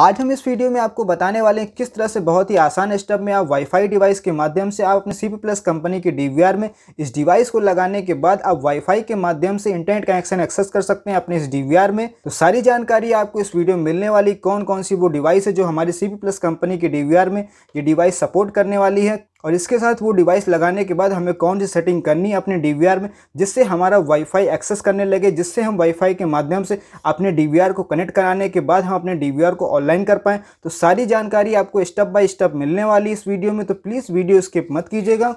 आज हम इस वीडियो में आपको बताने वाले हैं किस तरह से बहुत ही आसान स्टेप में आप वाईफाई डिवाइस के माध्यम से आप अपने सी प्लस कंपनी के डीवीआर में इस डिवाइस को लगाने के बाद आप वाईफाई के माध्यम से इंटरनेट कनेक्शन एक्सेस कर सकते हैं अपने इस डीवीआर में तो सारी जानकारी आपको इस वीडियो में मिलने वाली कौन कौन सी वो डिवाइस है जो हमारी सी प्लस कंपनी के डीवीआर में ये डिवाइस सपोर्ट करने वाली है और इसके साथ वो डिवाइस लगाने के बाद हमें कौन सी सेटिंग करनी है अपने डी में जिससे हमारा वाईफाई एक्सेस करने लगे जिससे हम वाईफाई के माध्यम से अपने डी को कनेक्ट कराने के बाद हम अपने डी को ऑनलाइन कर पाएँ तो सारी जानकारी आपको स्टेप बाय स्टेप मिलने वाली इस वीडियो में तो प्लीज़ वीडियो स्किप मत कीजिएगा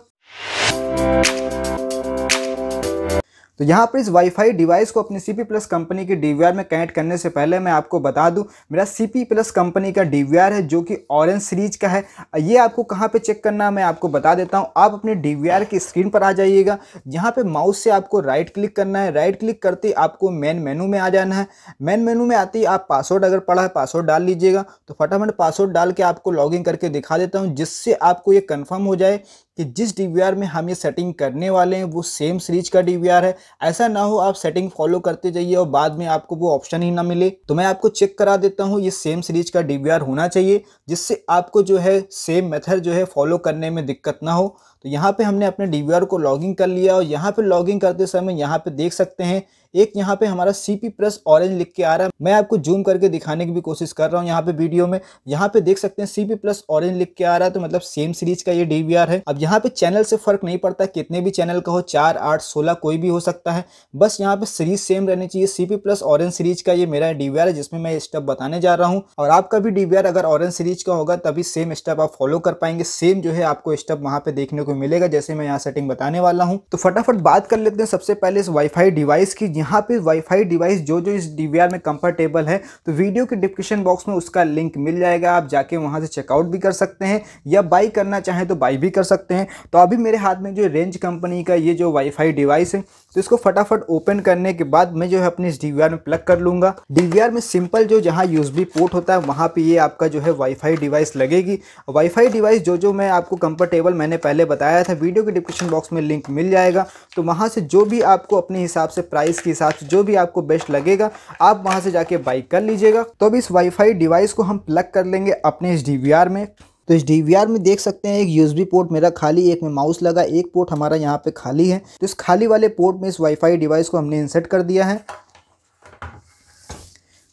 तो यहाँ पर इस वाईफाई डिवाइस को अपने सी प्लस कंपनी के डी में कनेक्ट करने से पहले मैं आपको बता दूँ मेरा सी प्लस कंपनी का डी है जो कि ऑरेंज सीरीज का है ये आपको कहाँ पर चेक करना मैं आपको बता देता हूँ आप अपने डी की स्क्रीन पर आ जाइएगा यहाँ पर माउस से आपको राइट क्लिक करना है राइट क्लिक करते आपको मेन मेनू में आ जाना है मेन मेनू में आती आप पासवर्ड अगर पड़ा है पासवर्ड डाल लीजिएगा तो फटाफट पासवर्ड डाल के आपको लॉगिन करके दिखा देता हूँ जिससे आपको ये कंफर्म हो जाए कि जिस डी में हम ये सेटिंग करने वाले हैं वो सेम सीरीज का डी है ऐसा ना हो आप सेटिंग फॉलो करते जाइए और बाद में आपको वो ऑप्शन ही ना मिले तो मैं आपको चेक करा देता हूँ ये सेम सीरीज का डी होना चाहिए जिससे आपको जो है सेम मेथड जो है फॉलो करने में दिक्कत ना हो तो यहाँ पे हमने अपने डी को लॉगिंग कर लिया और यहाँ पे लॉगिंग करते समय यहाँ पे देख सकते हैं एक यहाँ पे हमारा सी पी प्लस ऑरेंज लिख के आ रहा है मैं आपको जूम करके दिखाने की भी कोशिश कर रहा हूँ यहाँ पे वीडियो में यहाँ पे देख सकते हैं सी पी प्लस ऑरेंज लिख के आ रहा है तो मतलब सेम सीरीज का ये डी है अब यहाँ पे चैनल से फर्क नहीं पड़ता कितने भी चैनल का हो चार आठ सोलह कोई भी हो सकता है बस यहाँ पे सीरीज सेम रहनी चाहिए C P plus orange series का ये मेरा डी है जिसमें मैं स्टेप बताने जा रहा हूँ और आपका भी डी अगर ऑरेंज सीरीज का होगा तभी सेम स्टेप आप फॉलो कर पाएंगे सेम जो है आपको स्टेप वहाँ पे देखने को मिलेगा जैसे मैं यहाँ सेटिंग बताने वाला हूँ तो फटाफट बात कर लेते हैं सबसे पहले इस वाईफाई डिवाइस की यहाँ पे वाईफाई डिवाइस जो जो इस डी में कंफर्टेबल है तो वीडियो के डिस्क्रिप्शन बॉक्स में उसका लिंक मिल जाएगा आप जाके वहाँ से चेकआउट भी कर सकते हैं या बाई करना चाहें तो बाई भी कर सकते हैं तो अभी मेरे हाथ में जो रेंज कंपनी का ये जो वाईफाई डिवाइस है तो इसको फटाफट ओपन करने के बाद मैं जो है अपने इस डी में प्लग कर लूँगा डी में सिंपल जो जहाँ यूज पोर्ट होता है वहाँ पर ये आपका जो है वाईफाई डिवाइस लगेगी वाईफाई डिवाइस जो जो मैं आपको कंफर्टेबल मैंने पहले बताया था वीडियो के डिस्क्रिप्शन बॉक्स में लिंक मिल जाएगा तो वहाँ से जो भी आपको अपने हिसाब से प्राइस की साथ जो भी आपको बेस्ट लगेगा आप वहाँ से जाके बाई कर लीजिएगा तो अब इस वाईफाई डिवाइस को हम प्लग कर लेंगे अपने इस डी में तो इस डी में देख सकते हैं एक यूएसबी पोर्ट मेरा खाली एक में माउस लगा एक पोर्ट हमारा यहाँ पे खाली है तो इस खाली वाले पोर्ट में इस वाईफाई डिवाइस को हमने इंसर्ट कर दिया है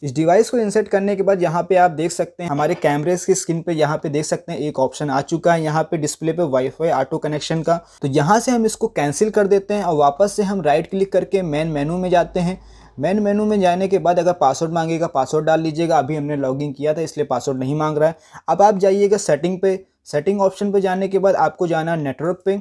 इस डिवाइस को इंसर्ट करने के बाद यहाँ पे आप देख सकते हैं हमारे कैमरेज़ की स्क्रीन पे यहाँ पे देख सकते हैं एक ऑप्शन आ चुका है यहाँ पे डिस्प्ले पे वाईफाई ऑटो कनेक्शन का तो यहाँ से हम इसको कैंसिल कर देते हैं और वापस से हम राइट क्लिक करके मेन मेनू में जाते हैं मेन मेनू में जाने के बाद अगर पासवर्ड मांगेगा पासवर्ड डाल लीजिएगा अभी हमने लॉगिन किया था इसलिए पासवर्ड नहीं मांग रहा है अब आप जाइएगा सेटिंग पे सेटिंग ऑप्शन पे जाने के बाद आपको जाना है नेटवर्क पे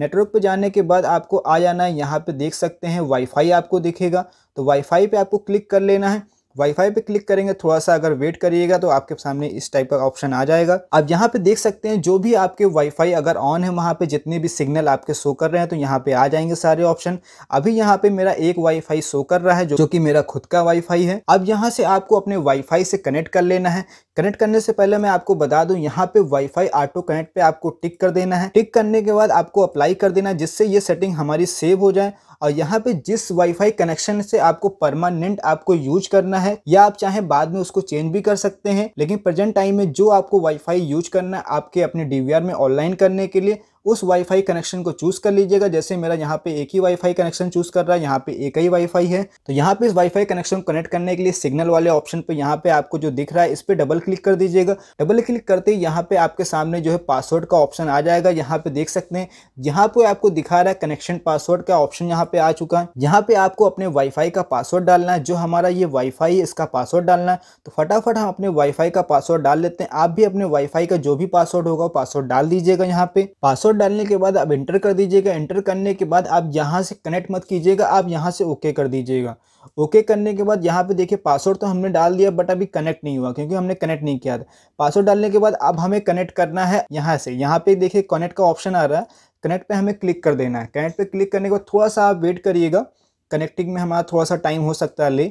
नेटवर्क पे जाने के बाद आपको आ जाना है यहाँ पे देख सकते हैं वाईफाई आपको दिखेगा तो वाईफाई पे आपको क्लिक कर लेना है वाईफाई पे क्लिक करेंगे थोड़ा सा अगर वेट करिएगा तो आपके सामने इस टाइप का ऑप्शन आ जाएगा आप यहाँ पे देख सकते हैं जो भी आपके वाईफाई अगर ऑन है वहाँ पे जितने भी सिग्नल आपके शो कर रहे हैं तो यहाँ पे आ जाएंगे सारे ऑप्शन अभी यहाँ पे मेरा एक वाईफाई शो कर रहा है जो कि मेरा खुद का वाईफाई है अब यहाँ से आपको अपने वाईफाई से कनेक्ट कर लेना है कनेक्ट करने से पहले मैं आपको बता दूं यहाँ पे वाईफाई ऑटो कनेक्ट पे आपको टिक कर देना है टिक करने के बाद आपको अप्लाई कर देना है जिससे ये सेटिंग हमारी सेव हो जाए और यहाँ पे जिस वाईफाई कनेक्शन से आपको परमानेंट आपको यूज करना है या आप चाहे बाद में उसको चेंज भी कर सकते हैं लेकिन प्रेजेंट टाइम में जो आपको वाईफाई यूज करना है आपके अपने डीवीआर में ऑनलाइन करने के लिए उस वाईफाई कनेक्शन को चूज़ कर लीजिएगा जैसे मेरा यहाँ पे एक ही वाईफाई कनेक्शन चूज़ कर रहा है यहाँ पे एक ही वाईफाई है तो यहाँ पे इस वाईफाई कनेक्शन को कनेक्ट करने के लिए सिग्नल वाले ऑप्शन पे यहाँ पे आपको जो दिख रहा है इस पर डबल क्लिक कर दीजिएगा डबल क्लिक करते ही यहाँ पे आपके सामने जो है पासवर्ड का ऑप्शन आ जाएगा यहाँ पे देख सकते हैं यहाँ पे आपको दिखा रहा है कनेक्शन पासवर्ड का ऑप्शन यहाँ पे आ चुका है यहाँ पे आपको अपने वाईफाई का पासवर्ड डालना है जो हमारा ये वाईफाई है इसका पासवर्ड डालना है तो फटाफट हम अपने वाईफाई का पासवर्ड डाल लेते हैं आप भी अपने वाईफाई का जो भी पासवर्ड होगा पासवर्ड डाल दीजिएगा यहाँ पे पासवर्ड पासवर्ड डालने के बाद आप एंटर कर दीजिएगा एंटर करने के बाद आप यहाँ से कनेक्ट मत कीजिएगा आप यहाँ से ओके कर दीजिएगा ओके करने के बाद यहाँ पे देखिए पासवर्ड तो हमने डाल दिया बट अभी कनेक्ट नहीं हुआ क्योंकि हमने कनेक्ट नहीं किया था पासवर्ड डालने के बाद अब हमें कनेक्ट करना है यहाँ से यहाँ पे देखिए कनेक्ट का ऑप्शन आ रहा है कनेक्ट पे हमें क्लिक कर देना है कनेक्ट पे क्लिक करने के बाद थोड़ा सा आप वेट करिएगा कनेक्टिंग में हमारा थोड़ा सा टाइम हो सकता है ले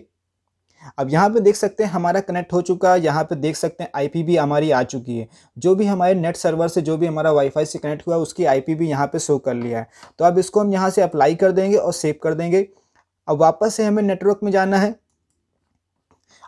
अब यहाँ पे देख सकते हैं हमारा कनेक्ट हो चुका है यहाँ पे देख सकते हैं आईपी भी हमारी आ चुकी है जो भी हमारे नेट सर्वर से जो भी हमारा वाईफाई से कनेक्ट हुआ है उसकी आईपी भी यहाँ पे शो कर लिया है तो अब इसको हम यहाँ से अप्लाई कर देंगे और सेव कर देंगे अब वापस से हमें नेटवर्क में जाना है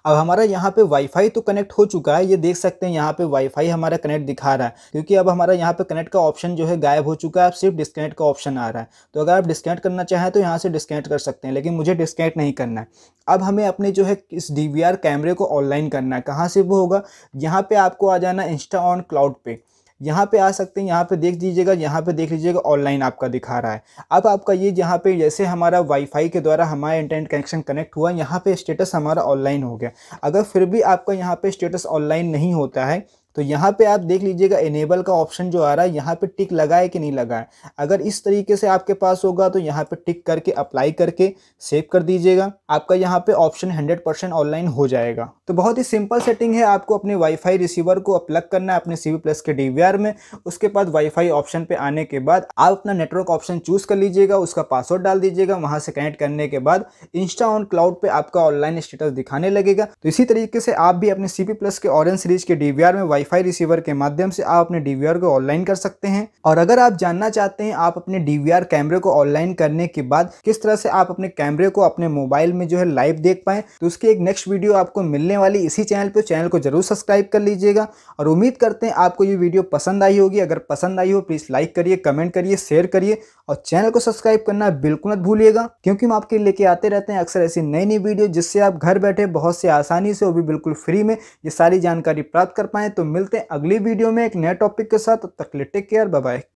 अब हमारा यहाँ पे वाईफाई तो कनेक्ट हो चुका है ये देख सकते हैं यहाँ पे वाईफाई हमारा कनेक्ट दिखा रहा है क्योंकि अब हमारा यहाँ पे कनेक्ट का ऑप्शन जो है गायब हो चुका है अब सिर्फ डिस्कनेक्ट का ऑप्शन आ रहा है तो अगर आप डिस्कनेक्ट करना चाहें तो यहाँ से डिस्कनेक्ट कर सकते हैं लेकिन मुझे डिस्कनेक्ट नहीं करना है अब हमें अपने जो है इस डी कैमरे को ऑनलाइन करना है कहाँ से वो होगा यहाँ पर आपको आ जाना इंस्टा ऑन क्लाउड पे यहाँ पे आ सकते हैं यहाँ पे देख लीजिएगा यहाँ पे देख लीजिएगा ऑनलाइन आपका दिखा रहा है अब आपका ये जहाँ पे जैसे हमारा वाईफाई के द्वारा हमारा इंटरनेट कनेक्शन कनेक्ट हुआ यहाँ पे स्टेटस हमारा ऑनलाइन हो गया अगर फिर भी आपका यहाँ पे स्टेटस ऑनलाइन नहीं होता है तो यहाँ पे आप देख लीजिएगा इनेबल का ऑप्शन जो आ रहा है यहाँ पे टिक लगाए कि नहीं लगाए अगर इस तरीके से आपके पास होगा तो यहाँ पे टिक करके अप्लाई करके सेव कर दीजिएगा आपका यहाँ पे ऑप्शन 100% ऑनलाइन हो जाएगा तो बहुत ही सिंपल सेटिंग है आपको अपने वाईफाई रिसीवर को अपलग करना है अपने सीवी प्लस के डी में उसके बाद वाईफाई ऑप्शन पे आने के बाद आप अपना नेटवर्क ऑप्शन चूज कर लीजिएगा उसका पासवर्ड डाल दीजिएगा वहां से कनेक्ट करने के बाद इंस्टा ऑन क्लाउड पे आपका ऑनलाइन स्टेटस दिखाने लगेगा तो इसी तरीके से आप भी अपने सी प्लस के ऑरेंज सीरीज के डी में वाई वाईफाई रिसीवर के माध्यम से आप अपने डीवीआर को ऑनलाइन कर सकते हैं और अगर आप जानना चाहते हैं आप अपने डीवीआर कैमरे को ऑनलाइन करने के बाद किस तरह से आप अपने कैमरे को अपने मोबाइल में जो है लाइव देख पाएं तो उसकी एक नेक्स्ट वीडियो आपको मिलने वाली इसी चैनल पर चैनल को जरूर सब्सक्राइब कर लीजिएगा और उम्मीद करते हैं आपको ये वीडियो पसंद आई होगी अगर पसंद आई हो प्लीज़ लाइक करिए कमेंट करिए शेयर करिए और चैनल को सब्सक्राइब करना बिल्कुल मत भूलिएगा क्योंकि हम आपके लेके आते रहते हैं अक्सर ऐसी नई नई वीडियो जिससे आप घर बैठे बहुत से आसानी से वो भी बिल्कुल फ्री में ये सारी जानकारी प्राप्त कर पाएँ तो मिलते हैं अगली वीडियो में एक नए टॉपिक के साथ तब तक लिए टेक केयर बाय